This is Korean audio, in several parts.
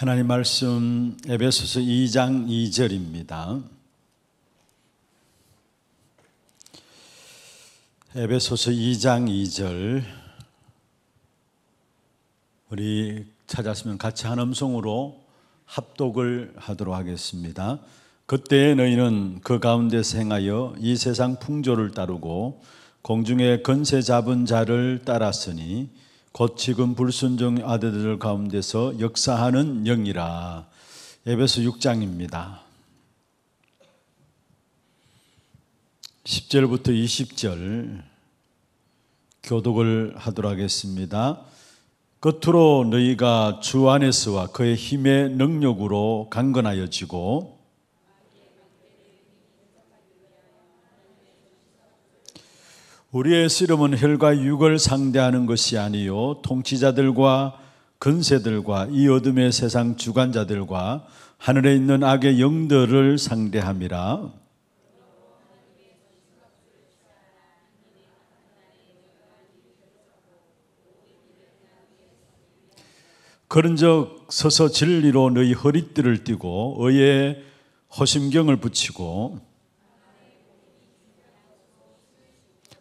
하나님 말씀 에베소서 2장 2절입니다. 에베소서 2장 2절 우리 찾았으면 같이 한 음성으로 합독을 하도록 하겠습니다. 그때 너희는 그 가운데 생하여 이 세상 풍조를 따르고 공중에 건세 잡은 자를 따랐으니 곧 지금 불순종 아들들 가운데서 역사하는 영이라. 에베소 6장입니다. 10절부터 20절 교독을 하도록 하겠습니다. 끝으로 너희가 주 안에서와 그의 힘의 능력으로 강건하여지고 우리의 씨름은 혈과 육을 상대하는 것이 아니요 통치자들과 근세들과 이 어둠의 세상 주관자들과 하늘에 있는 악의 영들을 상대함이라. 그런즉 서서 진리로 너희 허리띠를 띠고 의에 허심경을 붙이고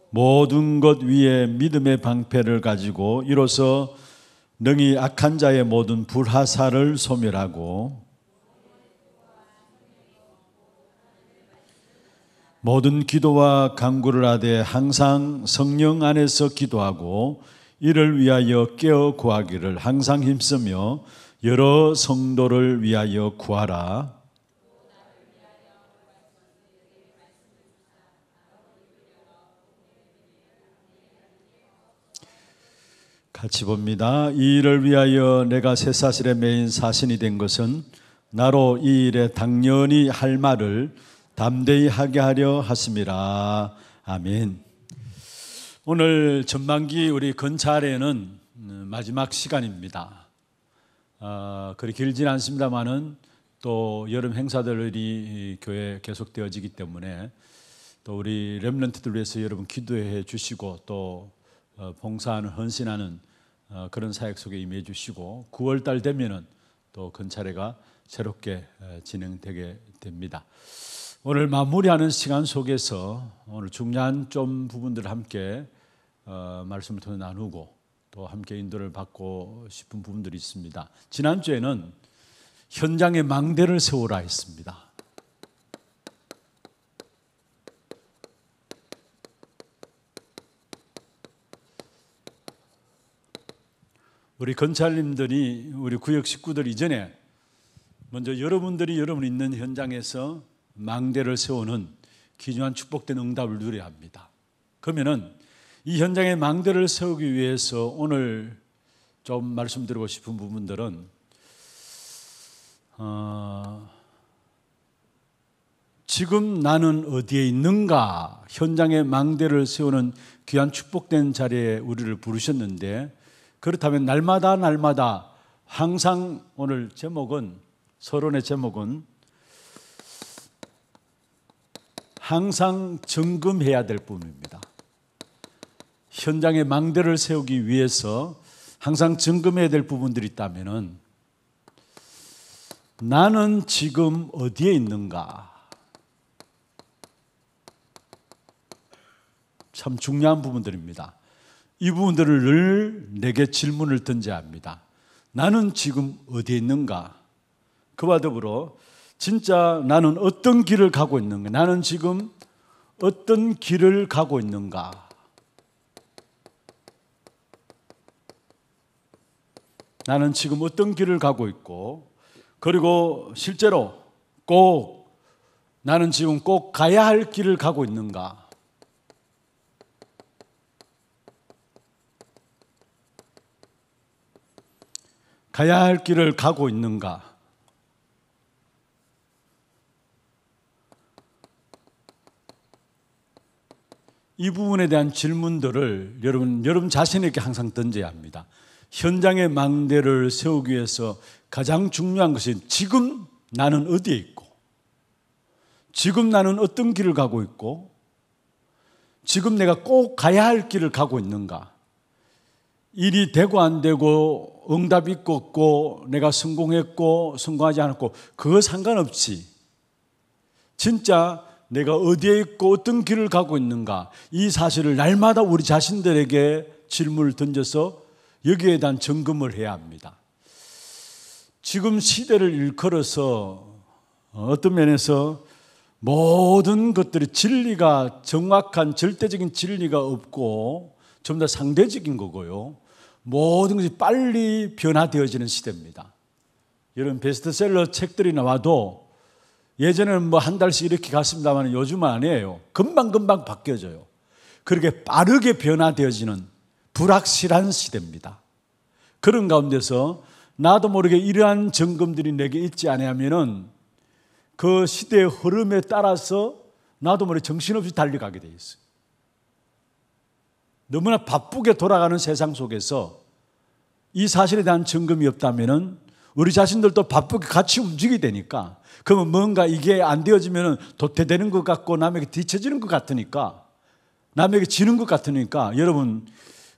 모든 것 위에 믿음의 방패를 가지고 이로써 능히 악한 자의 모든 불하사를 소멸하고 모든 기도와 강구를 하되 항상 성령 안에서 기도하고 이를 위하여 깨어 구하기를 항상 힘쓰며 여러 성도를 위하여 구하라. 같이 봅니다. 이 일을 위하여 내가 새사실의 메인 사신이 된 것은 나로 이 일에 당연히 할 말을 담대히 하게 하려 하심이라. 아멘. 오늘 전반기 우리 건찰에는 음, 마지막 시간입니다. 아, 그리 길진 않습니다만은 또 여름 행사들이 교회 계속되어지기 때문에 또 우리 렘런트들 위해서 여러분 기도해 주시고 또 어, 봉사하는 헌신하는 어, 그런 사역 속에 임해 주시고 9월 달 되면은 또근찰회가 새롭게 어, 진행되게 됩니다. 오늘 마무리하는 시간 속에서 오늘 중요한 좀 부분들을 함께 어, 말씀을 통해 나누고 또 함께 인도를 받고 싶은 부분들이 있습니다. 지난주에는 현장의 망대를 세우라 했습니다. 우리 검찰님들이 우리 구역 식구들 이전에 먼저 여러분들이 여러분 있는 현장에서 망대를 세우는 기중한 축복된 응답을 누려야 합니다. 그러면은 이 현장에 망대를 세우기 위해서 오늘 좀 말씀드리고 싶은 부분들은 어, 지금 나는 어디에 있는가 현장에 망대를 세우는 귀한 축복된 자리에 우리를 부르셨는데 그렇다면 날마다 날마다 항상 오늘 제목은 서론의 제목은 항상 점검해야 될 부분입니다. 현장의 망대를 세우기 위해서 항상 점검해야 될 부분들이 있다면은 나는 지금 어디에 있는가? 참 중요한 부분들입니다. 이 부분들을 늘 내게 질문을 던져야 합니다. 나는 지금 어디에 있는가? 그와 더불어 진짜 나는 어떤 길을 가고 있는가? 나는 지금 어떤 길을 가고 있는가? 나는 지금 어떤 길을 가고 있고, 그리고 실제로 꼭 나는 지금 꼭 가야 할 길을 가고 있는가? 가야 할 길을 가고 있는가? 이 부분에 대한 질문들을 여러분, 여러분 자신에게 항상 던져야 합니다. 현장의 망대를 세우기 위해서 가장 중요한 것은 지금 나는 어디에 있고, 지금 나는 어떤 길을 가고 있고, 지금 내가 꼭 가야 할 길을 가고 있는가? 일이 되고 안 되고 응답 이있고 내가 성공했고 성공하지 않았고 그거 상관없이 진짜 내가 어디에 있고 어떤 길을 가고 있는가 이 사실을 날마다 우리 자신들에게 질문을 던져서 여기에 대한 점검을 해야 합니다. 지금 시대를 일컬어서 어떤 면에서 모든 것들이 진리가 정확한 절대적인 진리가 없고 좀 더 상대적인 거고요. 모든 것이 빨리 변화되어지는 시대입니다. 이런 베스트셀러 책들이 나와도 예전에는 뭐 한 달씩 이렇게 갔습니다만 요즘은 아니에요. 금방금방 바뀌어져요. 그렇게 빠르게 변화되어지는 불확실한 시대입니다. 그런 가운데서 나도 모르게 이러한 점검들이 내게 있지 않으면은 그 시대의 흐름에 따라서 나도 모르게 정신없이 달려가게 돼 있어요. 너무나 바쁘게 돌아가는 세상 속에서 이 사실에 대한 증검이 없다면은 우리 자신들도 바쁘게 같이 움직이 게 되니까 그러면 뭔가 이게 안 되어지면은 도태되는 것 같고 남에게 뒤처지는 것 같으니까 남에게 지는 것 같으니까 여러분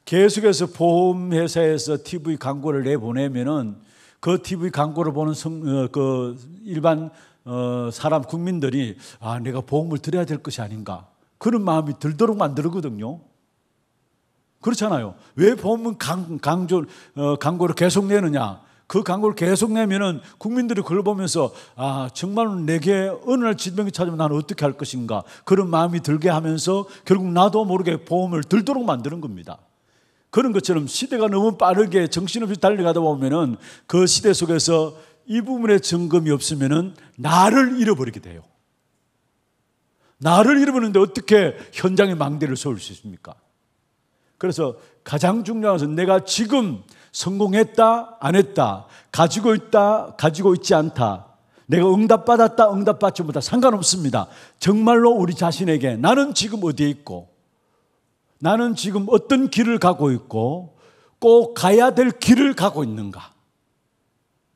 계속해서 보험회사에서 TV 광고를 내보내면은 그 TV 광고를 보는 성, 어, 그 일반 어, 사람 국민들이 아 내가 보험을 들어야 될 것이 아닌가 그런 마음이 들도록 만들거든요. 그렇잖아요. 왜 본문 강, 강조, 어, 광고를 계속 내느냐? 그 광고를 계속 내면은 국민들이 그걸 보면서 아 정말 내게 어느 날 질병이 찾으면 나는 어떻게 할 것인가 그런 마음이 들게 하면서 결국 나도 모르게 보험을 들도록 만드는 겁니다. 그런 것처럼 시대가 너무 빠르게 정신없이 달려가다 보면은 그 시대 속에서 이 부분에 점검이 없으면은 나를 잃어버리게 돼요. 나를 잃어버리는데 어떻게 현장의 망대를 세울 수 있습니까? 그래서 가장 중요한 것은 내가 지금 성공했다, 안 했다, 가지고 있다, 가지고 있지 않다, 내가 응답받았다, 응답받지 못했다, 상관없습니다. 정말로 우리 자신에게 나는 지금 어디에 있고, 나는 지금 어떤 길을 가고 있고, 꼭 가야 될 길을 가고 있는가.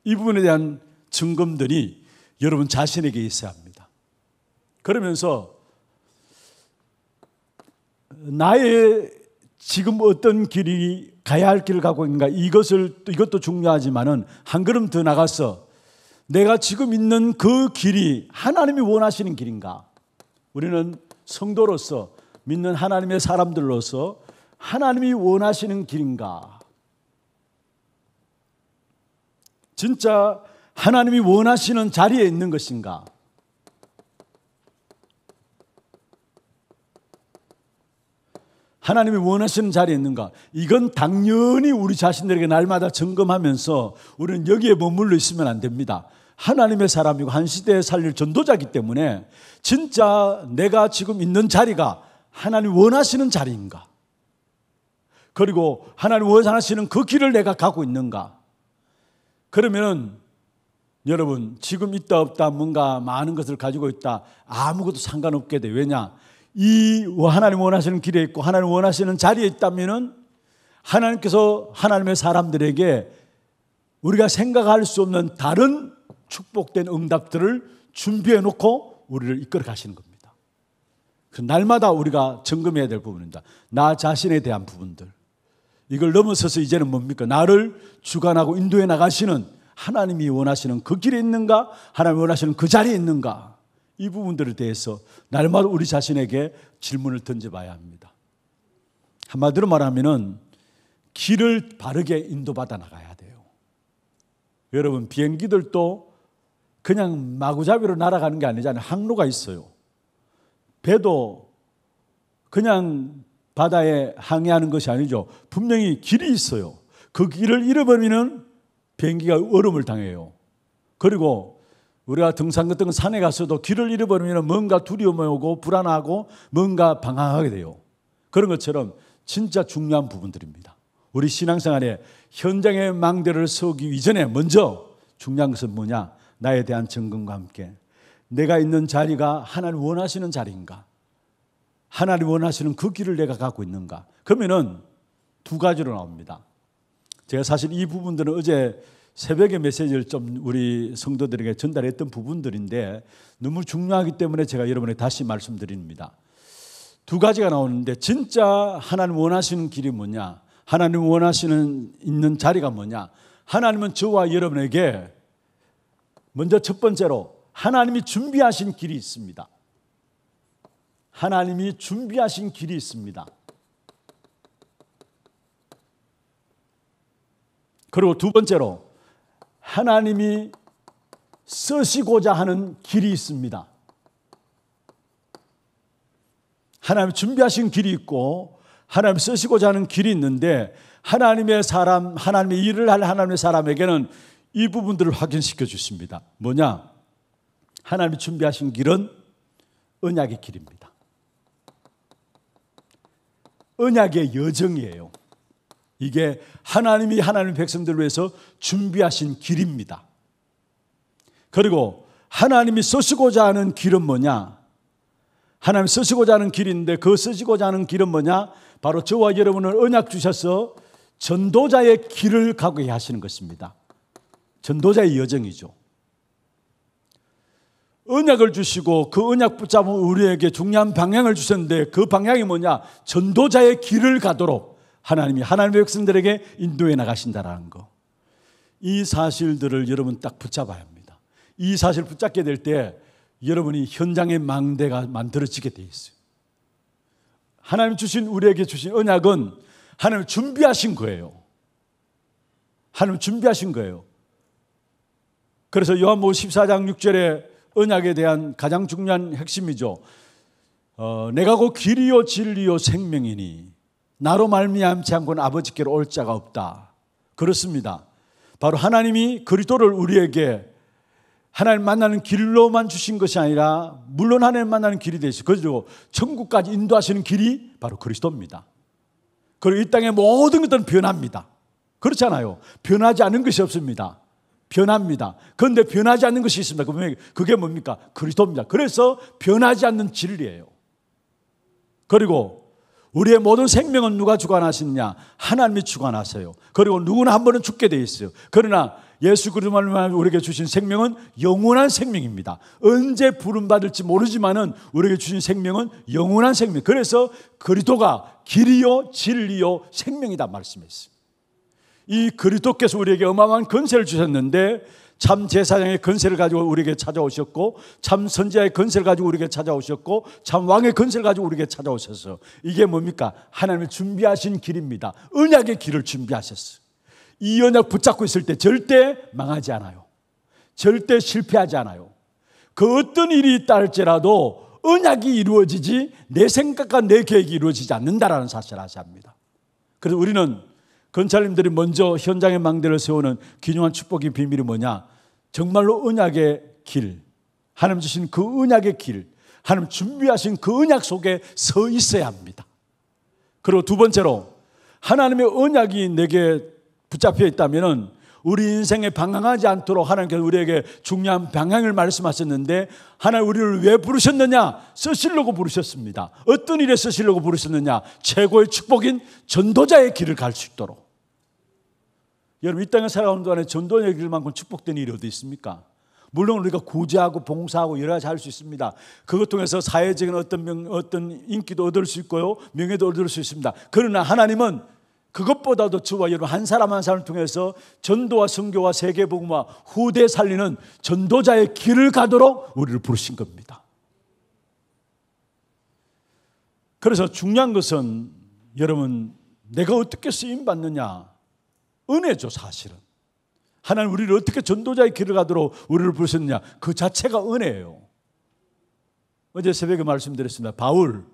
이 부분에 대한 증검들이 여러분 자신에게 있어야 합니다. 그러면서 나의 지금 어떤 길이 가야 할 길을 가고 있는가 이것을 이것도 중요하지만은 한 걸음 더 나가서 내가 지금 있는 그 길이 하나님이 원하시는 길인가? 우리는 성도로서 믿는 하나님의 사람들로서 하나님이 원하시는 길인가? 진짜 하나님이 원하시는 자리에 있는 것인가? 하나님이 원하시는 자리에 있는가? 이건 당연히 우리 자신들에게 날마다 점검하면서 우리는 여기에 머물러 있으면 안 됩니다. 하나님의 사람이고 한 시대에 살릴 전도자기 때문에 진짜 내가 지금 있는 자리가 하나님 원하시는 자리인가? 그리고 하나님 원하시는 그 길을 내가 가고 있는가? 그러면 여러분 지금 있다 없다 뭔가 많은 것을 가지고 있다 아무것도 상관없게 돼. 왜냐? 이 하나님 원하시는 길에 있고 하나님 원하시는 자리에 있다면은 하나님께서 하나님의 사람들에게 우리가 생각할 수 없는 다른 축복된 응답들을 준비해 놓고 우리를 이끌어 가시는 겁니다. 그 날마다 우리가 점검해야 될 부분입니다. 나 자신에 대한 부분들. 이걸 넘어서서 이제는 뭡니까? 나를 주관하고 인도해 나가시는 하나님이 원하시는 그 길에 있는가? 하나님이 원하시는 그 자리에 있는가? 이 부분들에 대해서 날마다 우리 자신에게 질문을 던져봐야 합니다. 한마디로 말하면 길을 바르게 인도받아 나가야 돼요. 여러분 비행기들도 그냥 마구잡이로 날아가는 게 아니잖아요. 항로가 있어요. 배도 그냥 바다에 항해하는 것이 아니죠. 분명히 길이 있어요. 그 길을 잃어버리면 비행기가 얼음을 당해요. 그리고 우리가 등산 같은 산에 가서도 길을 잃어버리면 뭔가 두려움이 오고 불안하고 뭔가 방황하게 돼요. 그런 것처럼 진짜 중요한 부분들입니다. 우리 신앙생활에 현장의 망대를 세우기 이전에 먼저 중요한 것은 뭐냐? 나에 대한 증검과 함께 내가 있는 자리가 하나님 원하시는 자리인가? 하나님 원하시는 그 길을 내가 갖고 있는가? 그러면은 두 가지로 나옵니다. 제가 사실 이 부분들은 어제 새벽에 메시지를 좀 우리 성도들에게 전달했던 부분들인데 너무 중요하기 때문에 제가 여러분에 게 다시 말씀드립니다. 두 가지가 나오는데 진짜 하나님 원하시는 길이 뭐냐? 하나님 원하시는 있는 자리가 뭐냐? 하나님은 저와 여러분에게 먼저 첫 번째로 하나님이 준비하신 길이 있습니다. 하나님이 준비하신 길이 있습니다. 그리고 두 번째로 하나님이 쓰시고자 하는 길이 있습니다. 하나님 준비하신 길이 있고 하나님 쓰시고자 하는 길이 있는데 하나님의 사람, 하나님의 일을 할 하나님의 사람에게는 이 부분들을 확인시켜 주십니다. 뭐냐? 하나님이 준비하신 길은 언약의 길입니다. 언약의 여정이에요. 이게 하나님이 하나님 백성들 위해서 준비하신 길입니다. 그리고 하나님이 쓰시고자 하는 길은 뭐냐? 하나님 쓰시고자 하는 길인데 그 쓰시고자 하는 길은 뭐냐? 바로 저와 여러분을 언약 주셔서 전도자의 길을 가게 하시는 것입니다. 전도자의 여정이죠. 언약을 주시고 그 언약 붙잡은 우리에게 중요한 방향을 주셨는데 그 방향이 뭐냐? 전도자의 길을 가도록 하나님이 하나님의 백성들에게 인도해 나가신다라는 거. 이 사실들을 여러분 딱 붙잡아야 합니다. 이 사실 붙잡게 될 때 여러분이 현장의 망대가 만들어지게 돼 있어요. 하나님 주신 우리에게 주신 언약은 하나님 준비하신 거예요. 하나님 준비하신 거예요. 그래서 요한복음 14장 6절에 언약에 대한 가장 중요한 핵심이죠. 어, 내가 곧 길이요 진리요 생명이니 나로 말미암지 않고는 아버지께로 올 자가 없다. 그렇습니다. 바로 하나님이 그리스도를 우리에게 하나님 만나는 길로만 주신 것이 아니라 물론 하나님 만나는 길이 되시고 그리고 천국까지 인도하시는 길이 바로 그리스도입니다. 그리고 이 땅의 모든 것들은 변합니다. 그렇잖아요. 변하지 않은 것이 없습니다. 변합니다. 그런데 변하지 않는 것이 있습니다. 그게 뭡니까? 그리스도입니다. 그래서 변하지 않는 진리예요. 그리고 우리의 모든 생명은 누가 주관하시느냐? 하나님이 주관하세요. 그리고 누구나 한 번은 죽게 돼 있어요. 그러나 예수 그리스도만 우리에게 주신 생명은 영원한 생명입니다. 언제 부름 받을지 모르지만은 우리에게 주신 생명은 영원한 생명. 그래서 그리스도가 길이요 진리요 생명이다 말씀했어요. 이 그리스도께서 우리에게 어마어마한 권세를 주셨는데 참 제사장의 건세를 가지고 우리에게 찾아오셨고 참 선지자의 건세를 가지고 우리에게 찾아오셨고 참 왕의 건세를 가지고 우리에게 찾아오셨어. 이게 뭡니까? 하나님이 준비하신 길입니다. 은약의 길을 준비하셨어. 이 언약 붙잡고 있을 때 절대 망하지 않아요. 절대 실패하지 않아요. 그 어떤 일이 있다 할지라도 은약이 이루어지지 내 생각과 내 계획이 이루어지지 않는다라는 사실을 아셔야 합니다. 그래서 우리는 검찰님들이 먼저 현장의 망대를 세우는 균형한 축복의 비밀이 뭐냐? 정말로 은약의 길, 하나님 주신 그은약의 길, 하나님 준비하신 그은약 속에 서 있어야 합니다. 그리고 두 번째로 하나님의 언약이 내게 붙잡혀 있다면 우리 인생에 방황하지 않도록 하나님께서 우리에게 중요한 방향을 말씀하셨는데 하나님 우리를 왜 부르셨느냐? 쓰시려고 부르셨습니다. 어떤 일에 쓰시려고 부르셨느냐? 최고의 축복인 전도자의 길을 갈 수 있도록. 여러분 이 땅에 살아오는 동안에 전도 얘기를 만큼 축복된 일이 어디 있습니까? 물론 우리가 구제하고 봉사하고 여러 가지 할 수 있습니다. 그것 통해서 사회적인 어떤 명, 어떤 인기도 얻을 수 있고요. 명예도 얻을 수 있습니다. 그러나 하나님은 그것보다도 저와 여러분 한 사람 한 사람을 통해서 전도와 선교와 세계 복음화 후대 살리는 전도자의 길을 가도록 우리를 부르신 겁니다. 그래서 중요한 것은 여러분 내가 어떻게 쓰임 받느냐 은혜죠, 사실은. 하나님 우리를 어떻게 전도자의 길을 가도록 우리를 부르셨냐. 느그 자체가 은혜예요. 어제 새벽에 말씀드렸습니다. 바울.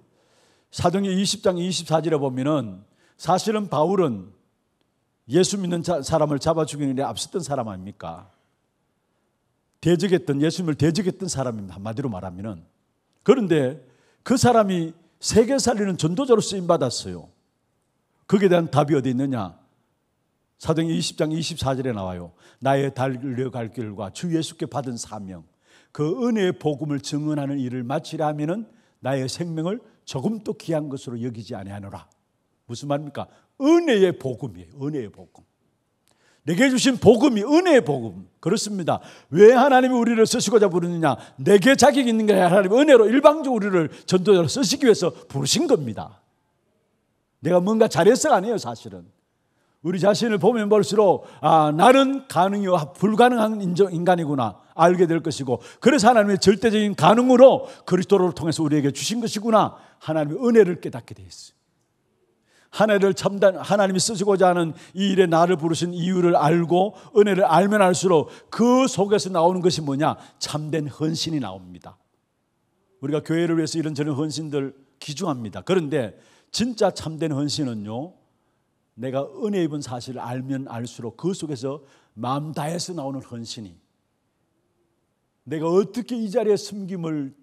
사정행 20장 24절에 보면은 사실은 바울은 예수 믿는 사람을 잡아 죽이는 일에 앞섰던 사람 아닙니까? 대적했던 예수님을 대적했던 사람입니다. 한마디로 말하면은 그런데 그 사람이 세계 살리는 전도자로 쓰임 받았어요. 거기에 대한 답이 어디 있느냐? 사도행 20장 24절에 나와요. 나의 달려갈 길과 주 예수께 받은 사명, 그 은혜의 복음을 증언하는 일을 마치라 하면은 나의 생명을 조금도 귀한 것으로 여기지 아니하노라. 무슨 말입니까? 은혜의 복음이에요. 은혜의 복음. 내게 주신 복음이 은혜의 복음. 그렇습니다. 왜 하나님이 우리를 쓰시고자 부르느냐? 내게 자격 있는 게 하나님 은혜로 일방적으로 우리를 전도자로 쓰시기 위해서 부르신 겁니다. 내가 뭔가 잘해서가 아니에요, 사실은. 우리 자신을 보면 볼수록 아 나는 가능이요 아, 불가능한 인간이구나 알게 될 것이고 그래서 하나님의 절대적인 가능으로 그리스도를 통해서 우리에게 주신 것이구나 하나님의 은혜를 깨닫게 돼 있어요. 하나님을 참단 하나님이 쓰시고자 하는 이 일에 나를 부르신 이유를 알고 은혜를 알면 알수록 그 속에서 나오는 것이 뭐냐 참된 헌신이 나옵니다. 우리가 교회를 위해서 이런저런 헌신들 기중합니다. 그런데 진짜 참된 헌신은요 내가 은혜 입은 사실을 알면 알수록 그 속에서 마음 다해서 나오는 헌신이 내가 어떻게 이 자리에 숨김을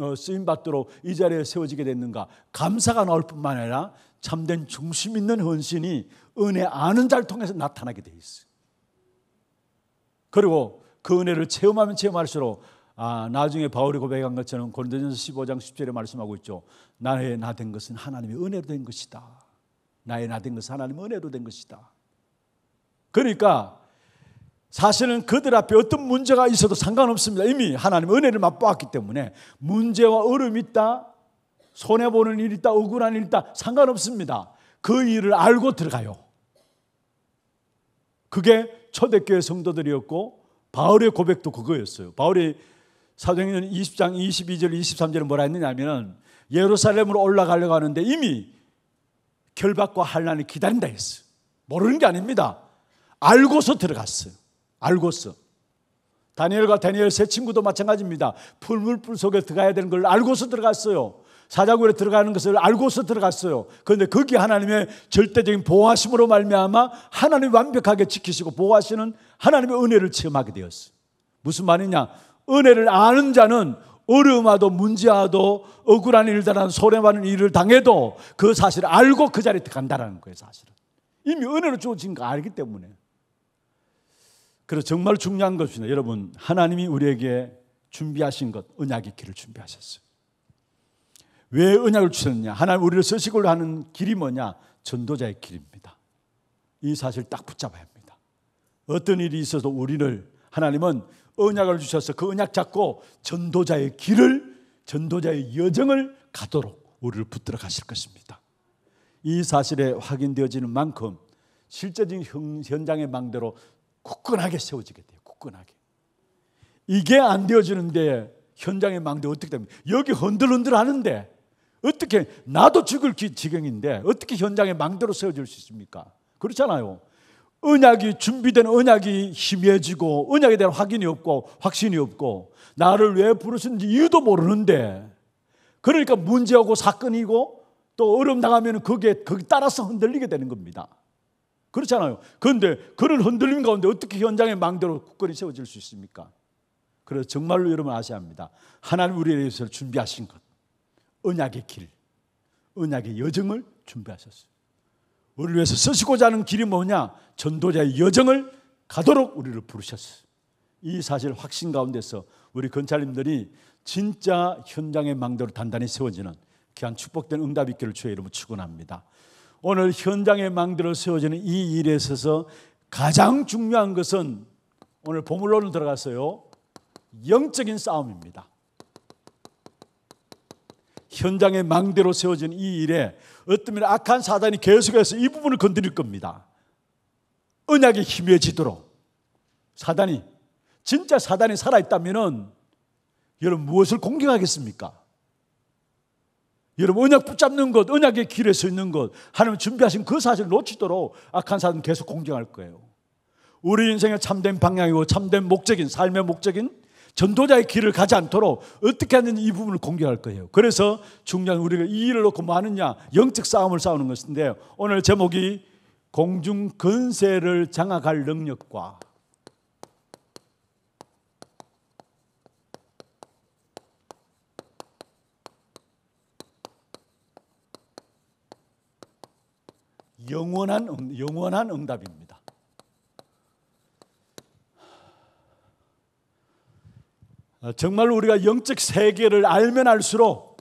어, 쓰임 받도록 이 자리에 세워지게 됐는가 감사가 나올 뿐만 아니라 참된 중심 있는 헌신이 은혜 아는 자를 통해서 나타나게 돼 있어. 그리고 그 은혜를 체험하면 체험할수록 아, 나중에 바울이 고백한 것처럼 고린도전서 15장 10절에 말씀하고 있죠. 나의 나 된 것은 하나님의 은혜로 된 것이다. 나의 나된 것은 하나님 의 은혜로 된 것이다. 그러니까 사실은 그들 앞에 어떤 문제가 있어도 상관없습니다. 이미 하나님 은혜를 맛보았기 때문에 문제와 어려움이 있다, 손해보는 일 있다, 억울한 일 있다, 상관없습니다. 그 일을 알고 들어가요. 그게 초대교회 성도들이었고 바울의 고백도 그거였어요. 바울이 사도행전 20장 22절 23절에 뭐라 했느냐 하면 예루살렘으로 올라가려고 하는데 이미 결박과 환란을 기다린다 했어요. 모르는 게 아닙니다. 알고서 들어갔어요. 알고서. 다니엘과 다니엘 세 친구도 마찬가지입니다. 풀물불 속에 들어가야 되는 걸 알고서 들어갔어요. 사자굴에 들어가는 것을 알고서 들어갔어요. 그런데 거기 하나님의 절대적인 보호하심으로 말미암아 하나님 완벽하게 지키시고 보호하시는 하나님의 은혜를 체험하게 되었어요. 무슨 말이냐? 은혜를 아는 자는 어려움하도 문제하도 억울한 일들 당한 손해받는 일을 당해도 그 사실을 알고 그 자리에 간다라는 거예요 사실은 이미 은혜로 주어진 거 알기 때문에 그래서 정말 중요한 것입니다 여러분 하나님이 우리에게 준비하신 것은약의 길을 준비하셨어요 왜은약을 주셨느냐 하나님 우리를 서식으로 하는 길이 뭐냐 전도자의 길입니다 이 사실 딱 붙잡아야 합니다 어떤 일이 있어서 우리를 하나님은 언약을 주셔서 그 언약 잡고 전도자의 길을 전도자의 여정을 가도록 우리를 붙들어 가실 것입니다. 이 사실에 확인되어지는 만큼 실제적인 현장의 망대로 굳건하게 세워지게 돼요. 굳건하게. 이게 안 되어지는데 현장의 망대 어떻게 됩니까? 여기 흔들흔들 하는데 어떻게 나도 죽을 지경인데 어떻게 현장의 망대로 세워질 수 있습니까? 그렇잖아요. 은약이 준비된 은약이 희미해지고 은약에 대한 확인이 없고 확신이 없고 나를 왜부르는지 이유도 모르는데 그러니까 문제하고 사건이고 또어려 당하면 거기에 거기 따라서 흔들리게 되는 겁니다. 그렇잖아요. 그런데 그런 흔들림 가운데 어떻게 현장에 망대로 국건이 세워질 수 있습니까? 그래서 정말로 여러분 아셔야 합니다. 하나님 우리를 위해서 준비하신 것. 은약의 길, 은약의 여정을 준비하셨어요. 우리를 위해서 쓰시고자 하는 길이 뭐냐? 전도자의 여정을 가도록 우리를 부르셨어요. 이 사실 확신 가운데서 우리 건찰님들이 진짜 현장의 망대로 단단히 세워지는 귀한 축복된 응답 있기를 주의 이름으로 축원합니다. 오늘 현장의 망대로 세워지는 이 일에 있어서 가장 중요한 것은 오늘 보물론을 들어갔어요. 영적인 싸움입니다. 현장의 망대로 세워진 이 일에 어쩌면 악한 사단이 계속해서 이 부분을 건드릴 겁니다. 언약이 희미해지도록 사단이 진짜 사단이 살아있다면은 여러분 무엇을 공격하겠습니까? 여러분 언약 붙잡는 것, 언약의 길에 서 있는 것, 하나님 준비하신 그사실 놓치도록 악한 사람 계속 공격할 거예요. 우리 인생의 참된 방향이고 참된 목적인 삶의 목적인 전도자의 길을 가지 않도록 어떻게 하는지 이 부분을 공개할 거예요. 그래서 중요한 우리가 이 일을 놓고 뭐느냐 영적 싸움을 싸우는 것인데 오늘 제목이 공중 근세를 장악할 능력과 영원한 영원한 응답입니다. 아, 정말로 우리가 영적 세계를 알면 알수록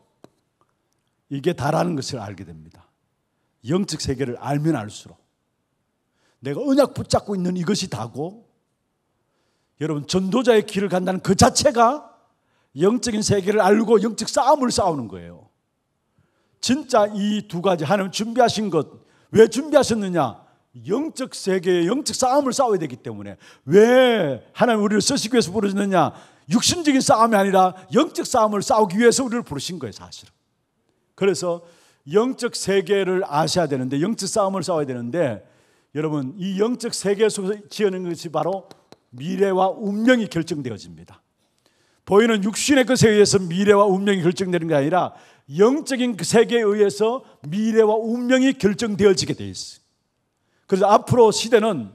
이게 다라는 것을 알게 됩니다. 영적 세계를 알면 알수록 내가 언약 붙잡고 있는 이것이 다고 여러분 전도자의 길을 간다는 그 자체가 영적인 세계를 알고 영적 싸움을 싸우는 거예요. 진짜 이 두 가지 하나님 준비하신 것 왜 준비하셨느냐? 영적 세계의 영적 싸움을 싸워야 되기 때문에 왜 하나님 우리를 쓰시기 위해서 부르셨느냐? 육신적인 싸움이 아니라 영적 싸움을 싸우기 위해서 우리를 부르신 거예요, 사실은. 그래서 영적 세계를 아셔야 되는데 영적 싸움을 싸워야 되는데 여러분 이 영적 세계 속에서 지어낸 것이 바로 미래와 운명이 결정되어집니다. 보이는 육신의 것에 그 의해서 미래와 운명이 결정되는 게 아니라 영적인 그 세계에 의해서 미래와 운명이 결정되어지게 돼 있어요. 그래서 앞으로 시대는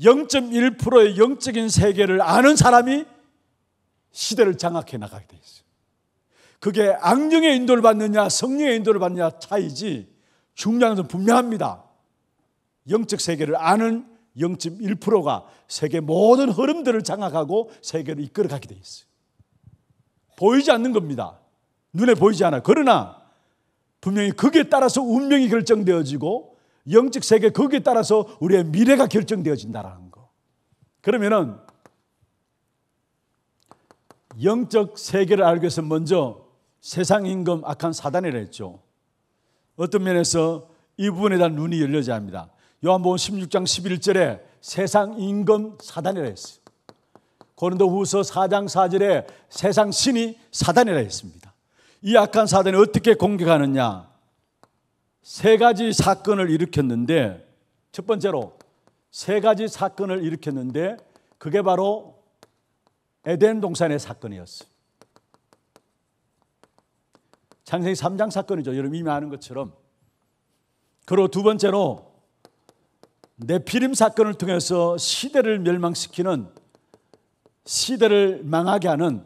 0.1%의 영적인 세계를 아는 사람이 시대를 장악해 나가게 돼 있어요. 그게 악령의 인도를 받느냐 성령의 인도를 받느냐 차이지 중요한 것은 분명합니다. 영적 세계를 아는 0.1%가 세계 모든 흐름들을 장악하고 세계를 이끌어가게 돼 있어요. 보이지 않는 겁니다. 눈에 보이지 않아 그러나 분명히 그게 따라서 운명이 결정되어지고 영적 세계 거기에 따라서 우리의 미래가 결정되어진다라는 거. 그러면은 영적 세계를 알기 위해서 먼저 세상 임금 악한 사단이라 했죠. 어떤 면에서 이 부분에 대한 눈이 열려야 합니다. 요한복음 16장 11절에 세상 임금 사단이라 했어요. 고린도후서 4장 4절에 세상 신이 사단이라 했습니다. 이 악한 사단이 어떻게 공격하느냐? 세 가지 사건을 일으켰는데 첫 번째로 세 가지 사건을 일으켰는데 그게 바로 에덴 동산의 사건이었어요. 창세기 3장 사건이죠. 여러분 이미 아는 것처럼. 그리고 두 번째로 네피림 사건을 통해서 시대를 멸망시키는 시대를 망하게 하는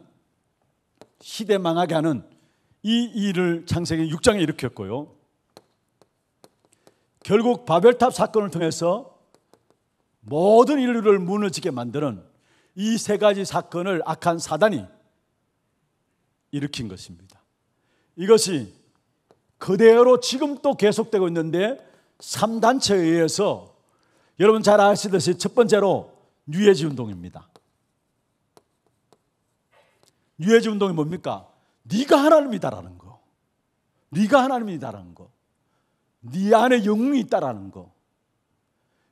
시대 망하게 하는 이 일을 창세기 6장에 일으켰고요. 결국 바벨탑 사건을 통해서 모든 인류를 무너지게 만드는 이 세 가지 사건을 악한 사단이 일으킨 것입니다. 이것이 그대로 지금 또 계속되고 있는데 3단체에 의해서 여러분 잘 아시듯이 첫 번째로 뉴에지 운동입니다. 뉴에지 운동이 뭡니까? 네가 하나님이다라는 거. 네가 하나님이다라는 거. 네 안에 영웅이 있다라는 거.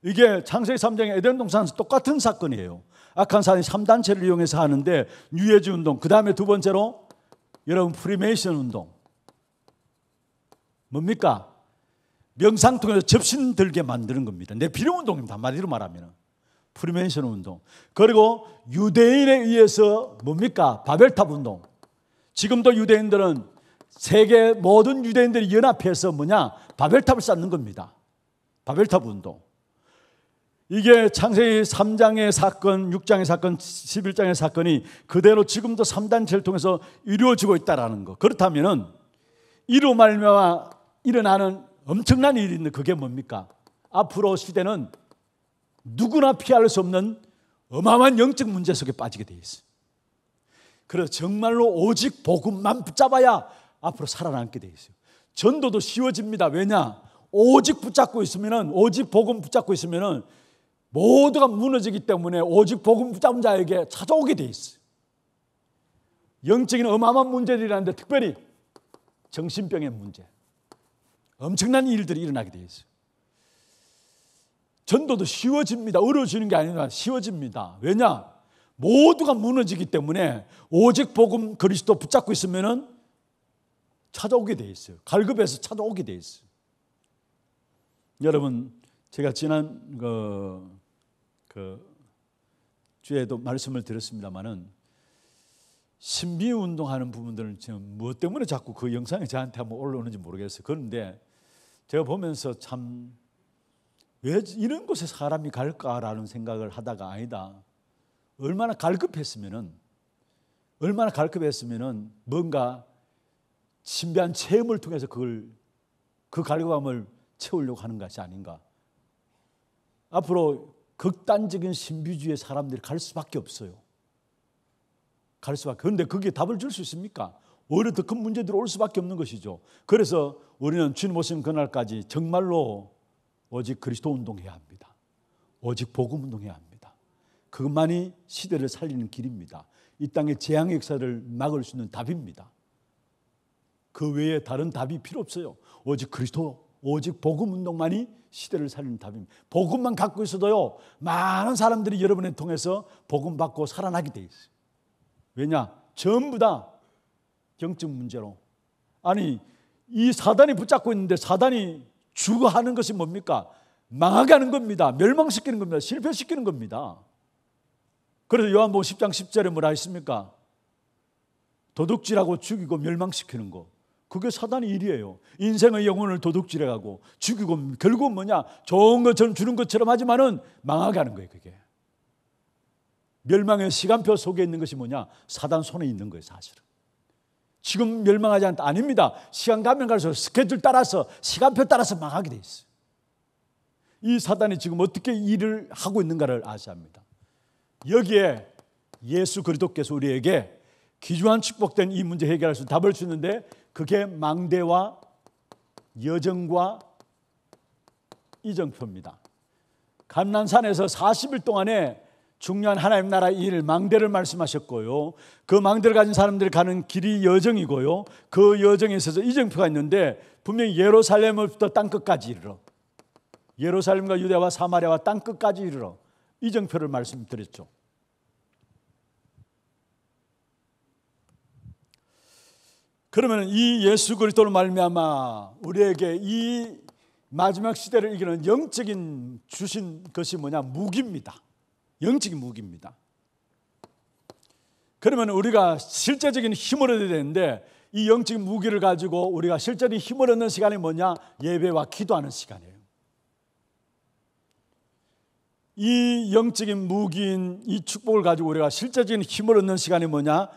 이게 창세기 3장의 에덴 동산에서 똑같은 사건이에요. 악한 사람이 3단체를 이용해서 하는데 뉴에즈 운동, 그 다음에 두 번째로 여러분 프리메이션 운동. 뭡니까? 명상 통해서 접신 들게 만드는 겁니다. 내 필요 운동입니다. 한마디로 말하면. 프리메션 운동. 그리고 유대인에 의해서 뭡니까? 바벨탑 운동. 지금도 유대인들은 세계 모든 유대인들이 연합해서 뭐냐? 바벨탑을 쌓는 겁니다. 바벨탑 운동. 이게 창세기 3장의 사건, 6장의 사건, 11장의 사건이 그대로 지금도 3단체를 통해서 이루어지고 있다는 거. 그렇다면 이로 말미암 일어나는 엄청난 일이 있는데 그게 뭡니까? 앞으로 시대는 누구나 피할 수 없는 어마어마한 영적 문제 속에 빠지게 돼 있어요. 그래서 정말로 오직 복음만 붙잡아야 앞으로 살아남게 돼 있어요. 전도도 쉬워집니다. 왜냐? 오직 붙잡고 있으면은 오직 복음 붙잡고 있으면은 모두가 무너지기 때문에 오직 복음 붙잡은 자에게 찾아오게 돼 있어요. 영적인 어마어마한 문제들이라는데 특별히 정신병의 문제. 엄청난 일들이 일어나게 돼 있어요. 전도도 쉬워집니다. 어려워지는 게 아니라 쉬워집니다. 왜냐? 모두가 무너지기 때문에 오직 복음 그리스도 붙잡고 있으면은 찾아오게 돼 있어요. 갈급해서 찾아오게 돼 있어요. 여러분, 제가 지난 그, 그 주에도 말씀을 드렸습니다만은 신비 운동하는 부분들은 지금 무엇 때문에 자꾸 그 영상이 저한테 한번 올라오는지 모르겠어요. 그런데 제가 보면서 참 왜 이런 곳에 사람이 갈까라는 생각을 하다가 아니다. 얼마나 갈급했으면은 얼마나 갈급했으면은 뭔가 신비한 체험을 통해서 그걸 그 갈구감을 채우려고 하는 것이 아닌가. 앞으로 극단적인 신비주의 사람들이 갈 수밖에 없어요. 갈 수밖에. 그런데 그게 답을 줄 수 있습니까? 오히려 더 큰 문제들이 올 수밖에 없는 것이죠. 그래서 우리는 주님 오신 그날까지 정말로 오직 그리스도 운동해야 합니다. 오직 복음 운동해야 합니다. 그것만이 시대를 살리는 길입니다. 이 땅의 재앙 역사를 막을 수 있는 답입니다. 그 외에 다른 답이 필요 없어요. 오직 그리스도, 오직 복음 운동만이 시대를 살리는 답입니다. 복음만 갖고 있어도요, 많은 사람들이 여러분을 통해서 복음 받고 살아나게 돼 있어요. 왜냐? 전부 다 경증 문제로. 아니, 이 사단이 붙잡고 있는데 사단이 죽어 하는 것이 뭡니까? 망하가는 겁니다. 멸망시키는 겁니다. 실패시키는 겁니다. 그래서 요한복음 10장 10절에 뭐라 했습니까? 도둑질하고 죽이고 멸망시키는 거. 그게 사단의 일이에요. 인생의 영혼을 도둑질해가고 죽이고 결국 뭐냐 좋은 것처럼 주는 것처럼 하지만은 망하게하는 거예요. 그게 멸망의 시간표 속에 있는 것이 뭐냐 사단 손에 있는 거예요. 사실은 지금 멸망하지 않다 아닙니다. 시간 가면 갈수록 스케줄 따라서 시간표 따라서 망하게 돼 있어요. 이 사단이 지금 어떻게 일을 하고 있는가를 아셔야 합니다. 여기에 예수 그리스도께서 우리에게 기주한 축복된 이 문제 해결할 수 답을 주는데 그게 망대와 여정과 이정표입니다. 감난산에서 40일 동안에 중요한 하나님 나라 일 망대를 말씀하셨고요. 그 망대를 가진 사람들이 가는 길이 여정이고요. 그 여정에 있어서 이정표가 있는데 분명히 예루살렘부터 땅끝까지 이르러 예루살렘과 유대와 사마리아와 땅끝까지 이르러 이정표를 말씀드렸죠. 그러면 이 예수 그리스도로 말미암아 우리에게 이 마지막 시대를 이기는 영적인 주신 것이 뭐냐 무기입니다. 영적인 무기입니다. 그러면 우리가 실제적인 힘을 얻어야 되는데 이 영적인 무기를 가지고 우리가 실제로 힘을 얻는 시간이 뭐냐 예배와 기도하는 시간이에요. 이 영적인 무기인 이 축복을 가지고 우리가 실제적인 힘을 얻는 시간이 뭐냐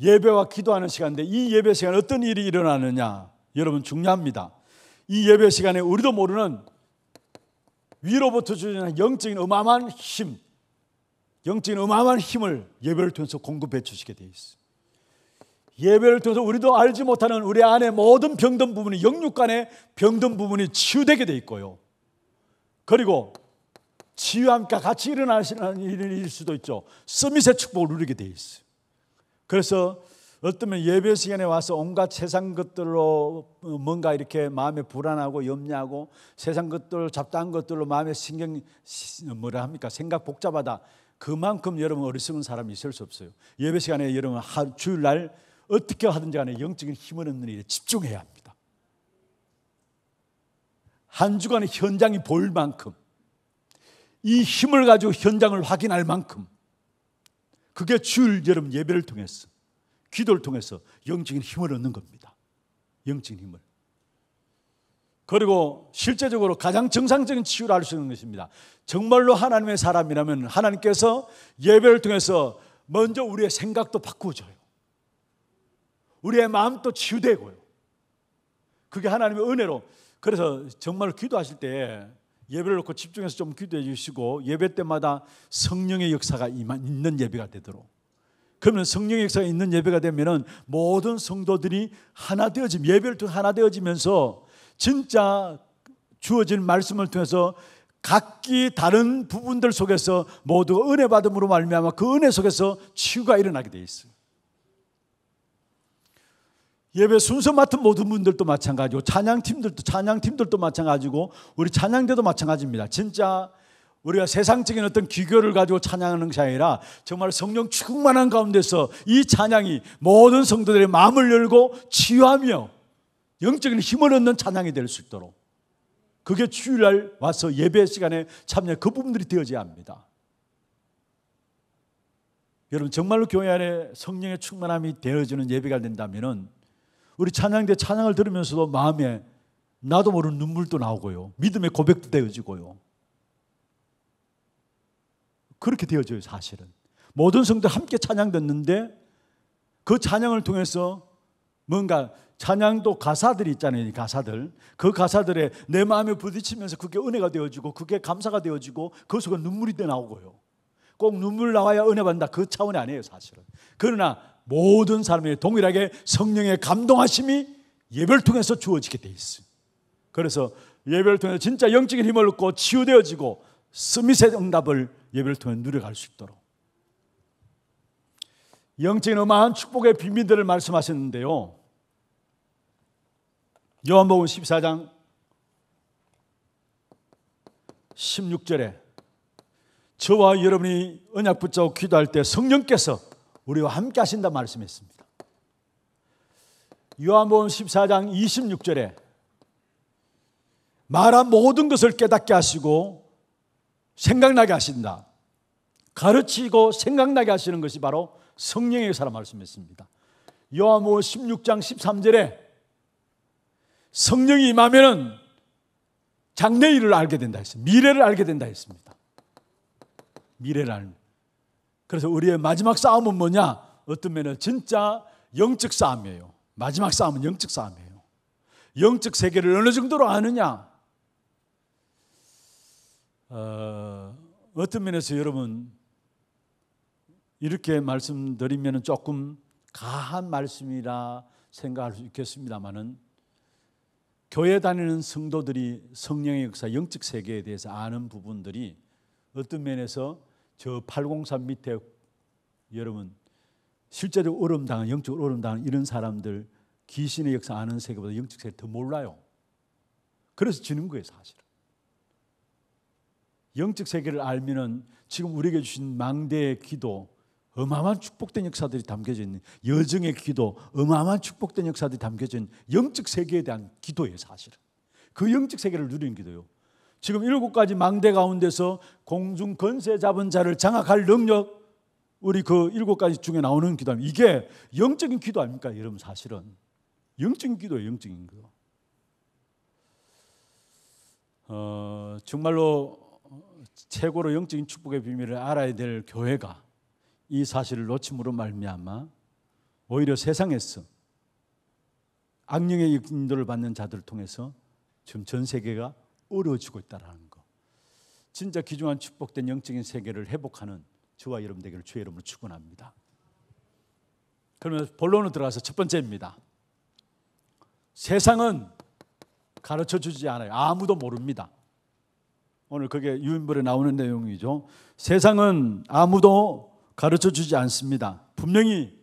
예배와 기도하는 시간인데 이 예배 시간에 어떤 일이 일어나느냐 여러분 중요합니다. 이 예배 시간에 우리도 모르는 위로부터 주는 영적인 어마어마한 힘, 영적인 어마어마한 힘을 예배를 통해서 공급해 주시게 되어 있어요. 예배를 통해서 우리도 알지 못하는 우리 안에 모든 병든 부분이 영육 간의 병든 부분이 치유되게 돼 있고요. 그리고 치유함과 같이 일어나시는 일일 수도 있죠. 서밋의 축복을 누리게 돼 있어요. 그래서 어쩌면 예배 시간에 와서 온갖 세상 것들로 어, 뭔가 이렇게 마음에 불안하고 염려하고 세상 것들 잡다한 것들로 마음에 신경 뭐라 합니까 생각 복잡하다 그만큼 여러분 어리석은 사람이 있을 수 없어요 예배 시간에 여러분 주일날 어떻게 하든지 간에 영적인 힘을 얻는 일에 집중해야 합니다 한 주간의 현장이 보일 만큼 이 힘을 가지고 현장을 확인할 만큼 그게 주일 여러분 예배를 통해서 기도를 통해서 영적인 힘을 얻는 겁니다. 영적인 힘을. 그리고 실제적으로 가장 정상적인 치유를 할 수 있는 것입니다. 정말로 하나님의 사람이라면 하나님께서 예배를 통해서 먼저 우리의 생각도 바꾸어줘요. 우리의 마음도 치유되고요. 그게 하나님의 은혜로. 그래서 정말 기도하실 때 예배를 놓고 집중해서 좀 기도해 주시고 예배 때마다 성령의 역사가 있는 예배가 되도록 그러면 성령의 역사가 있는 예배가 되면은 모든 성도들이 하나 되어짐 예배를 통해 하나 되어지면서 진짜 주어진 말씀을 통해서 각기 다른 부분들 속에서 모두 은혜 받음으로 말미암아 그 은혜 속에서 치유가 일어나게 돼 있어요. 예배 순서 맡은 모든 분들도 마찬가지고 찬양팀들도 찬양팀들도 마찬가지고 우리 찬양대도 마찬가지입니다. 진짜 우리가 세상적인 어떤 기교를 가지고 찬양하는 것이 아니라 정말 성령 충만한 가운데서 이 찬양이 모든 성도들의 마음을 열고 치유하며 영적인 힘을 얻는 찬양이 될 수 있도록 그게 주일날 와서 예배 시간에 참여 그 부분들이 되어져야 합니다. 여러분 정말로 교회 안에 성령의 충만함이 되어지는 예배가 된다면은 우리 찬양대 찬양을 들으면서도 마음에 나도 모르는 눈물도 나오고요. 믿음의 고백도 되어지고요. 그렇게 되어져요, 사실은. 모든 성도 함께 찬양 듣는데 그 찬양을 통해서 뭔가 찬양도 가사들이 있잖아요, 가사들. 그 가사들에 내 마음에 부딪히면서 그게 은혜가 되어지고 그게 감사가 되어지고 그 속에 눈물이 되어 나오고요. 꼭 눈물 나와야 은혜 받는다. 그 차원이 아니에요, 사실은. 그러나 모든 사람이 동일하게 성령의 감동하심이 예배를 통해서 주어지게 돼 있어요. 그래서 예배를 통해서 진짜 영적인 힘을 얻고 치유되어지고 스밋의 응답을 예배를 통해 누려갈 수 있도록 영적인 어마한 축복의 비밀들을 말씀하셨는데요. 요한복음 14장 16절에 저와 여러분이 언약 붙잡고 기도할 때 성령께서 우리와 함께 하신다 말씀이 있습니다. 요한복음 14장 26절에 말한 모든 것을 깨닫게 하시고 생각나게 하신다. 가르치고 생각나게 하시는 것이 바로 성령의 사람 말씀했습니다. 요한복음 16장 13절에 성령이 임하면은 장래 일을 알게 된다 했습니다. 미래를 알게 된다 했습니다. 미래를 알는 그래서 우리의 마지막 싸움은 뭐냐? 어떤 면에 진짜 영적 싸움이에요. 마지막 싸움은 영적 싸움이에요. 영적 세계를 어느 정도로 아느냐? 어, 어떤 면에서 여러분 이렇게 말씀드리면 조금 가한 말씀이라 생각할 수 있겠습니다만은 교회 다니는 성도들이 성령의 역사, 영적 세계에 대해서 아는 부분들이 어떤 면에서 저803 밑에 여러분 실제로 어려당한 영적으로 어려당한 이런 사람들 귀신의 역사 아는 세계보다 영적 세계 더 몰라요. 그래서 지는 거예요, 사실은. 영적 세계를 알면은 지금 우리에게 주신 망대의 기도, 어마어마한 축복된 역사들이 담겨져 있는 여정의 기도, 어마어마한 축복된 역사들이 담겨진 영적 세계에 대한 기도예요, 사실은. 그 영적 세계를 누리는 기도요. 지금 일곱 가지 망대 가운데서 공중 건세 잡은 자를 장악할 능력 우리 그 일곱 가지 중에 나오는 기도입니다. 이게 영적인 기도 아닙니까? 여러분 사실은 영적인 기도예요. 영적인 기도. 어, 정말로 최고로 영적인 축복의 비밀을 알아야 될 교회가 이 사실을 놓침으로 말미암아 오히려 세상에서 악령의 인도를 받는 자들을 통해서 지금 전 세계가 어려워지고 있다라는 거. 진짜 귀중한 축복된 영적인 세계를 회복하는 저와 여러분 되기를 주의 이름으로 축원합니다. 그러면 본론으로 들어가서 첫 번째입니다. 세상은 가르쳐 주지 않아요. 아무도 모릅니다. 오늘 그게 유인물에 나오는 내용이죠. 세상은 아무도 가르쳐 주지 않습니다. 분명히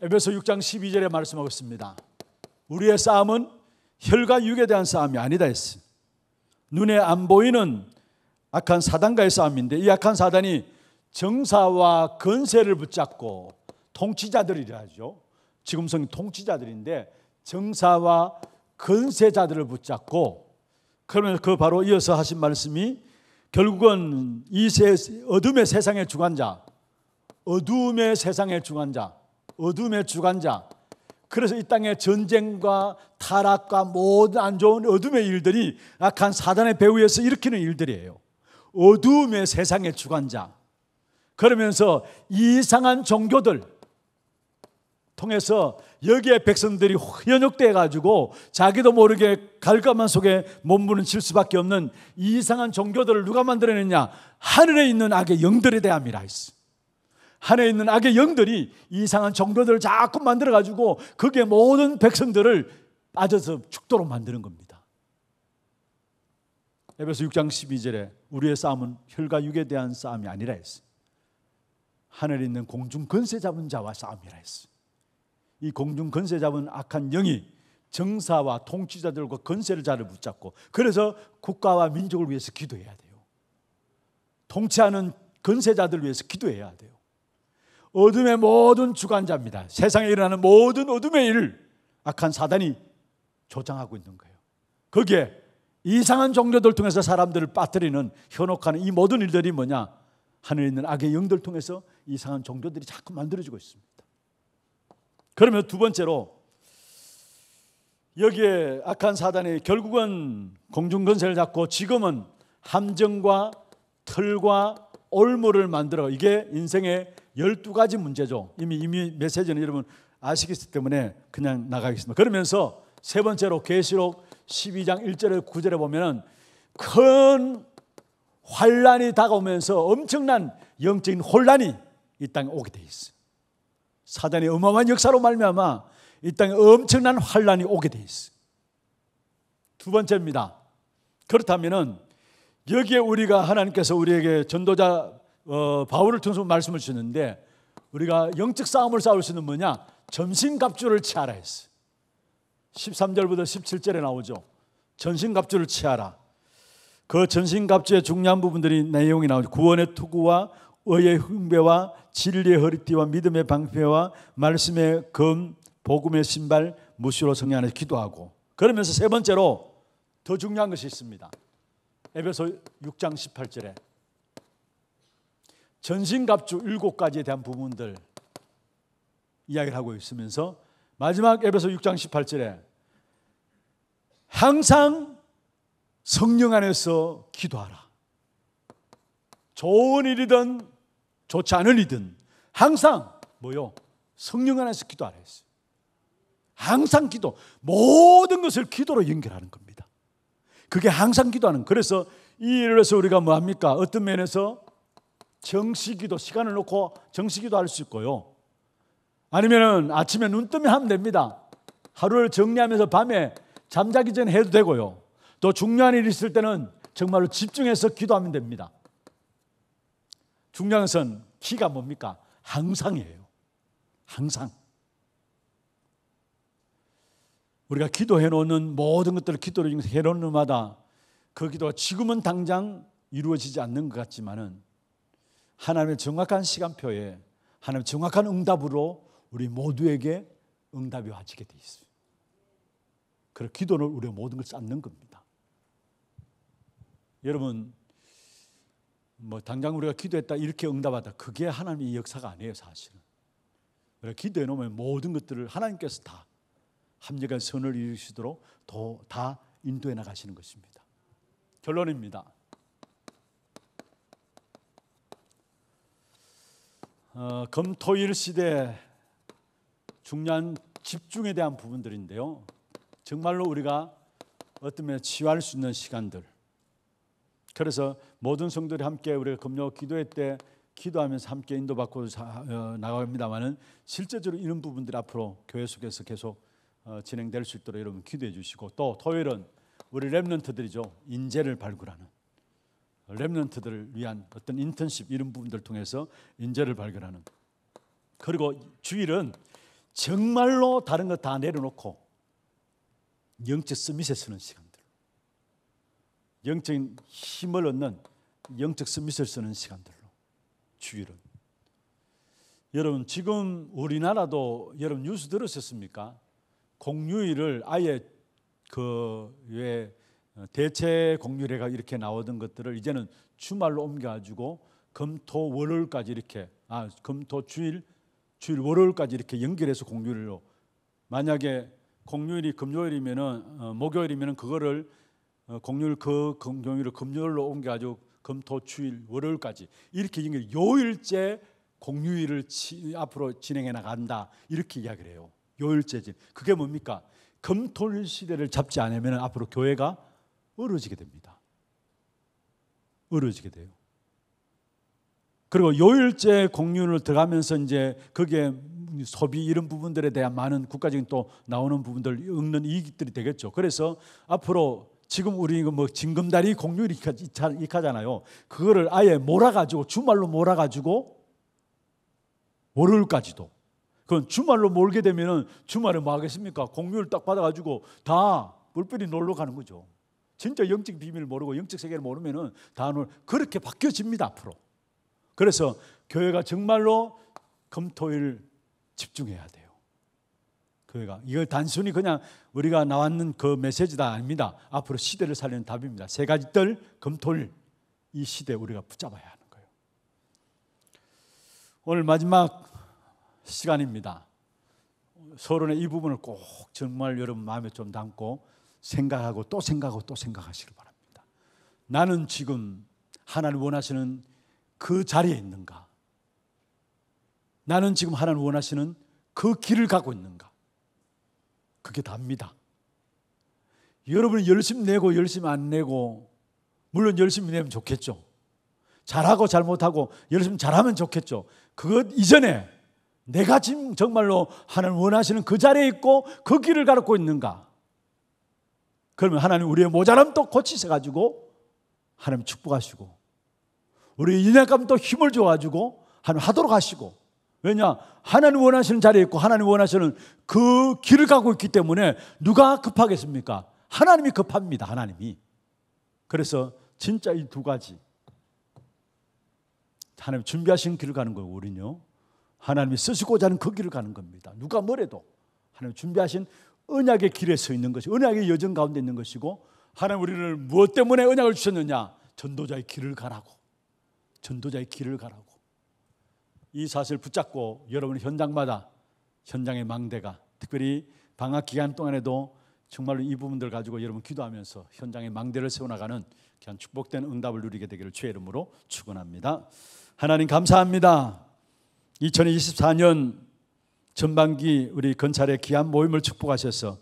에베소 6장 12절에 말씀하고 있습니다. 우리의 싸움은 혈과 육에 대한 싸움이 아니다 했어요. 눈에 안 보이는 악한 사단과의 싸움인데 이 악한 사단이 정사와 건세를 붙잡고 통치자들이라 하죠. 지금 성이 통치자들인데 정사와 건세자들을 붙잡고 그러면 그 바로 이어서 하신 말씀이 결국은 이 세, 어둠의 세상의 주관자, 어둠의 세상의 주관자, 어둠의 주관자, 그래서 이 땅의 전쟁과 타락과 모든 안 좋은 어둠의 일들이 악한 사단의 배후에서 일으키는 일들이에요. 어둠의 세상의 주관자. 그러면서 이상한 종교들 통해서 여기에 백성들이 현역돼 가지고 자기도 모르게 갈가만 속에 몸부는칠 수밖에 없는 이상한 종교들을 누가 만들어냈냐? 하늘에 있는 악의 영들에 대한이라 했어. 하늘에 있는 악의 영들이 이상한 종교들을 자꾸 만들어가지고 그게 모든 백성들을 빠져서 죽도록 만드는 겁니다. 에베소 6장 12절에 우리의 싸움은 혈과 육에 대한 싸움이 아니라 했어 하늘에 있는 공중 건세 잡은 자와 싸움이라 했어이 공중 건세 잡은 악한 영이 정사와 통치자들과 건세를 자 붙잡고 그래서 국가와 민족을 위해서 기도해야 돼요. 통치하는 건세자들 위해서 기도해야 돼요. 어둠의 모든 주관자입니다. 세상에 일어나는 모든 어둠의 일을 악한 사단이 조장하고 있는 거예요. 거기에 이상한 종교들 통해서 사람들을 빠뜨리는 현혹하는 이 모든 일들이 뭐냐? 하늘에 있는 악의 영들 통해서 이상한 종교들이 자꾸 만들어지고 있습니다. 그러면 두 번째로 여기에 악한 사단이 결국은 공중건세를 잡고 지금은 함정과 틀과 올무를 만들어 이게 인생의 12가지 문제죠. 이미 이미 메시지는 여러분 아시겠기 때문에 그냥 나가겠습니다. 그러면서 세 번째로 계시록 12장 1절에 9절에 보면은 큰 환란이 다가오면서 엄청난 영적인 혼란이 이 땅에 오게 돼 있어. 사단의 어마어마한 역사로 말미암아 이 땅에 엄청난 환란이 오게 돼 있어. 두 번째입니다. 그렇다면은 여기에 우리가 하나님께서 우리에게 전도자 어, 바울을 통해서 말씀을 주는데 우리가 영적 싸움을 싸울 수는 뭐냐? 전신갑주를 취하라 했어. 13절부터 17절에 나오죠. 전신갑주를 취하라. 그 전신갑주의 중요한 부분들이 내용이 나오죠. 구원의 투구와 의의 흉배와 진리의 허리띠와 믿음의 방패와 말씀의 검, 복음의 신발, 무시로 성령 안에서 기도하고. 그러면서 세 번째로 더 중요한 것이 있습니다. 에베소 6장 18절에 전신갑주 일곱 가지에 대한 부분들 이야기를 하고 있으면서 마지막 에베소 6장 18절에 항상 성령 안에서 기도하라. 좋은 일이든 좋지 않은 일이든 항상 뭐요? 성령 안에서 기도하라 했어요. 항상 기도. 모든 것을 기도로 연결하는 겁니다. 그게 항상 기도하는. 그래서 이 일에서 우리가 뭐 합니까? 어떤 면에서 정시기도 시간을 놓고 정시기도 할 수 있고요. 아니면은 아침에 눈 뜨면 하면 됩니다. 하루를 정리하면서 밤에 잠자기 전에 해도 되고요. 또 중요한 일이 있을 때는 정말로 집중해서 기도하면 됩니다. 중요한 것은 키가 뭡니까? 항상이에요. 항상. 우리가 기도해 놓는 모든 것들을 기도를해 놓는 마다 그 기도가 지금은 당장 이루어지지 않는 것 같지만은 하나님의 정확한 시간표에 하나님의 정확한 응답으로 우리 모두에게 응답이 와지게 돼 있어요. 그래 기도는 우리의 모든 걸 쌓는 겁니다. 여러분, 뭐 당장 우리가 기도했다 이렇게 응답하다 그게 하나님의 역사가 아니에요 사실은. 우리가 기도해 놓으면 모든 것들을 하나님께서 다 합력한 선을 이루시도록 도, 다 인도해 나가시는 것입니다. 결론입니다. 어, 검토일 시대 중요한 집중에 대한 부분들인데요. 정말로 우리가 어떤 면 치유할 수 있는 시간들. 그래서 모든 성들이 함께 우리가 금요 기도회 때 기도하면서 함께 인도받고 어, 나갑니다만은 실제적으로 이런 부분들이 앞으로 교회 속에서 계속 어, 진행될 수 있도록 여러분 기도해 주시고 또 토요일은 우리 랩런트들이죠 인재를 발굴하는 렘넌트들을 위한 어떤 인턴십 이런 부분들 통해서 인재를 발견하는 그리고 주일은 정말로 다른 거다 내려놓고 영적 서밋에 쓰는 시간들 영적인 힘을 얻는 영적 서밋을 쓰는 시간들로 주일은 여러분 지금 우리나라도 여러분 뉴스 들으셨습니까? 공휴일을 아예 그왜 어, 대체 공휴례가 이렇게 나오던 것들을 이제는 주말로 옮겨가지고 금토 월요일까지 이렇게 아 금토 주일 주일 월요일까지 이렇게 연결해서 공휴일로 만약에 공휴일이 금요일이면은 어, 목요일이면은 그거를 어, 공휴일 그 공휴일을 금요일로 옮겨가지고 금토 주일 월요일까지 이렇게 연결 요일째 공휴일을 치, 앞으로 진행해 나간다 이렇게 이야기를 해요 요일째지 그게 뭡니까 금토일 시대를 잡지 않으면 앞으로 교회가 어려지게 됩니다. 어려지게 돼요. 그리고 요일제 공륜을 들어가면서 이제 거기에 소비 이런 부분들에 대한 많은 국가적인 또 나오는 부분들 읊는 이익들이 되겠죠. 그래서 앞으로 지금 우리 이거 그 뭐 징검다리 공률 이익하잖아요. 그거를 아예 몰아가지고 주말로 몰아가지고 월요일까지도. 그건 주말로 몰게 되면 주말에 뭐 하겠습니까? 공률 딱 받아가지고 다 물별이 놀러 가는 거죠. 진짜 영적 비밀을 모르고 영적 세계를 모르면은 단어 그렇게 바뀌어집니다 앞으로. 그래서 교회가 정말로 금토일 집중해야 돼요. 교회가 이걸 단순히 그냥 우리가 나왔는 그 메시지다 아닙니다. 앞으로 시대를 살리는 답입니다. 세 가지 뜰 금토일 이 시대 우리가 붙잡아야 하는 거예요. 오늘 마지막 시간입니다. 서론의 이 부분을 꼭 정말 여러분 마음에 좀 담고 생각하고 또 생각하고 또 생각하시길 바랍니다. 나는 지금 하나님 원하시는 그 자리에 있는가? 나는 지금 하나님 원하시는 그 길을 가고 있는가? 그게 답니다. 여러분 열심 내고 열심 안 내고 물론 열심히 내면 좋겠죠. 잘하고 잘못하고 열심히 잘하면 좋겠죠. 그것 이전에 내가 지금 정말로 하나님 원하시는 그 자리에 있고 그 길을 가르고 있는가? 그러면 하나님 우리의 모자람도 고치셔 가지고 하나님 축복하시고 우리 인약감 도 힘을 줘 가지고 하나님 하도록 하시고 왜냐 하나님 원하시는 자리에 있고 하나님 원하시는 그 길을 가고 있기 때문에 누가 급하겠습니까? 하나님이 급합니다. 하나님이. 그래서 진짜 이 두 가지 하나님 준비하신 길을 가는 거예요. 우리는요. 하나님이 쓰시고자 하는 그 길을 가는 겁니다. 누가 뭐래도 하나님 준비하신 은약의 길에 서 있는 것이 언약의 여정 가운데 있는 것이고 하나님 우리를 무엇 때문에 언약을 주셨느냐? 전도자의 길을 가라고. 전도자의 길을 가라고. 이사실 붙잡고 여러분 현장마다 현장의 망대가 특별히 방학 기간 동안에도 정말로 이 부분들 가지고 여러분 기도하면서 현장의 망대를 세워나가는 그냥 축복된 응답을 누리게 되기를 주의 이름으로 축원합니다. 하나님 감사합니다. 2024년 전반기 우리 건찰의 귀한 모임을 축복하셔서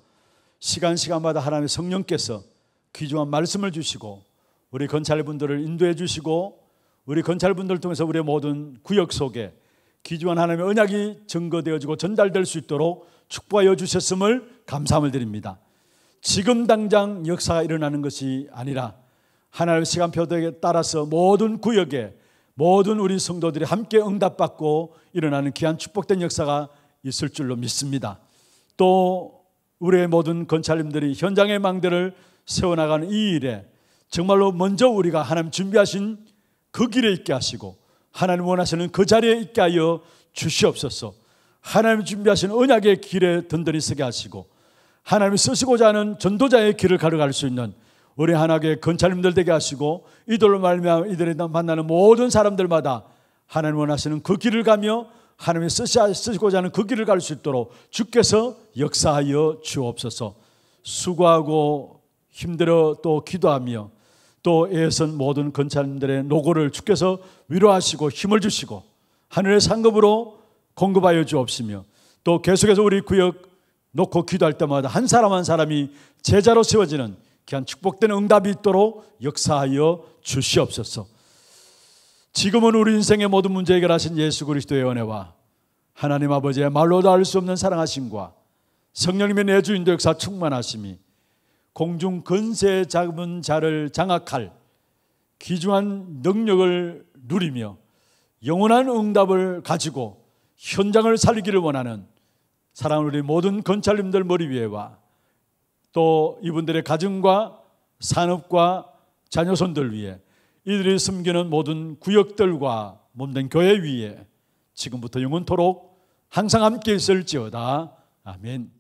시간 시간마다 하나님의 성령께서 귀중한 말씀을 주시고 우리 건찰분들을 인도해 주시고 우리 건찰분들 을 통해서 우리의 모든 구역 속에 귀중한 하나님의 언약이 증거되어지고 전달될 수 있도록 축복하여 주셨음을 감사함을 드립니다. 지금 당장 역사가 일어나는 것이 아니라 하나님의 시간표에 따라서 모든 구역에 모든 우리 성도들이 함께 응답받고 일어나는 귀한 축복된 역사가 있을 줄로 믿습니다. 또 우리의 모든 건찰님들이 현장의 망대를 세워나가는 이 일에 정말로 먼저 우리가 하나님 준비하신 그 길에 있게 하시고 하나님 원하시는 그 자리에 있게 하여 주시옵소서. 하나님 준비하신 언약의 길에 든든히 서게 하시고 하나님 쓰시고자 하는 전도자의 길을 가려갈 수 있는 우리 하나의 건찰님들 되게 하시고 이들로 말미암아 이들이 만나는 모든 사람들마다 하나님 원하시는 그 길을 가며 하나님이 쓰시고자 하는 그 길을 갈 수 있도록 주께서 역사하여 주옵소서 수고하고 힘들어 또 기도하며 또 애선 모든 근사님들의 노고를 주께서 위로하시고 힘을 주시고 하늘의 상급으로 공급하여 주옵시며 또 계속해서 우리 구역 놓고 기도할 때마다 한 사람 한 사람이 제자로 세워지는 귀한 축복된 응답이 있도록 역사하여 주시옵소서. 지금은 우리 인생의 모든 문제 해결하신 예수 그리스도의 은혜와 하나님 아버지의 말로도 알 수 없는 사랑하심과 성령님의 내주인도 역사 충만하심이 공중 근세 잡은 자를 장악할 귀중한 능력을 누리며 영원한 응답을 가지고 현장을 살리기를 원하는 사랑하는 우리 모든 건찰님들 머리 위에와 또 이분들의 가정과 산업과 자녀손들 위에 이들이 숨기는 모든 구역들과 몸된 교회 위에 지금부터 영원토록 항상 함께 있을지어다. 아멘.